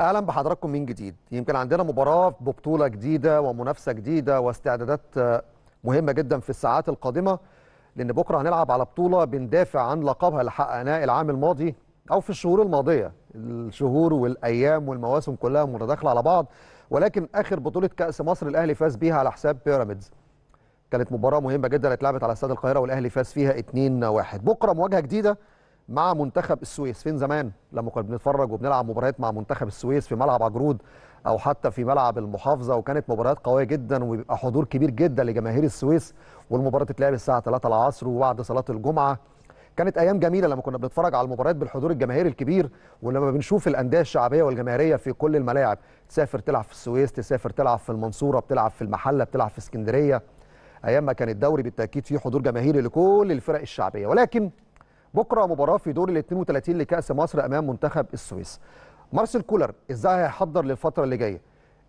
اهلا بحضراتكم من جديد يمكن عندنا مباراه ببطوله جديده ومنافسه جديده واستعدادات آه، مهمه جدا في الساعات القادمه لان بكره هنلعب على بطوله بندافع عن لقبها اللي حققناه العام الماضي او في الشهور الماضيه الشهور والايام والمواسم كلها متداخله على بعض ولكن اخر بطوله كاس مصر الاهلي فاز بيها على حساب بيراميدز كانت مباراه مهمه جدا اتلعبت على استاد القاهره والاهلي فاز فيها 2-1 بكره مواجهه جديده مع منتخب السويس فين زمان لما كنا بنتفرج وبنلعب مباريات مع منتخب السويس في ملعب عجرود او حتى في ملعب المحافظه وكانت مباريات قويه جدا وبيبقى حضور كبير جدا لجماهير السويس والمباراه تتلعب الساعه 3 العصر وبعد صلاه الجمعه كانت ايام جميله لما كنا بنتفرج على المباريات بالحضور الجماهيري الكبير ولما بنشوف الانديه الشعبيه والجماهيريه في كل الملاعب تسافر تلعب في السويس تسافر تلعب في المنصوره بتلعب في المحله بتلعب في اسكندريه ايام ما كان الدوري بالتاكيد فيه حضور جماهيري لكل الفرق الشعبيه ولكن بكره مباراه في دور ال 32 لكاس مصر امام منتخب السويس مارسيل كولر ازاي هيحضر للفتره اللي جايه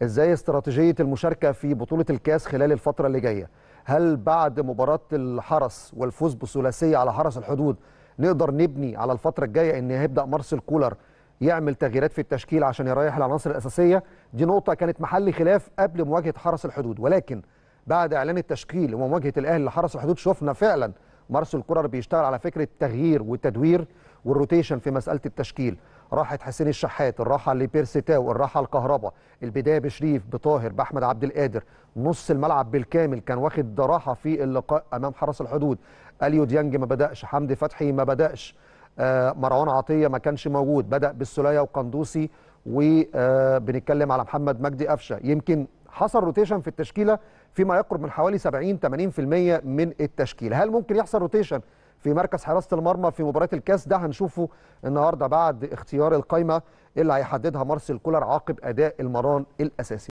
ازاي استراتيجيه المشاركه في بطوله الكاس خلال الفتره اللي جايه هل بعد مباراه الحرس والفوز بثلاثيه على حرس الحدود نقدر نبني على الفتره الجايه ان هيبدا مارسيل كولر يعمل تغييرات في التشكيل عشان يريح العناصر الاساسيه دي نقطه كانت محل خلاف قبل مواجهه حرس الحدود ولكن بعد اعلان التشكيل ومواجهه الاهلي لحرس الحدود شفنا فعلا مارسيل كولر بيشتغل على فكره تغيير والتدوير والروتيشن في مساله التشكيل راحه حسين الشحات الراحه لبيرسي تاو الراحه الكهرباء البدايه بشريف بطاهر باحمد عبد القادر نص الملعب بالكامل كان واخد راحه في اللقاء امام حرس الحدود اليو ديانج ما بداش حمدي فتحي ما بداش آه، مروان عطيه ما كانش موجود بدا بالسلايه وقندوسي وبنتكلم آه، على محمد مجدي قفشه يمكن حصل روتيشن في التشكيله فيما يقرب من حوالي 70 80% من التشكيله هل ممكن يحصل روتيشن في مركز حراسه المرمى في مباراه الكاس ده هنشوفه النهارده بعد اختيار القائمه اللي هيحددها مارسيل كولر عقب اداء المران الاساسي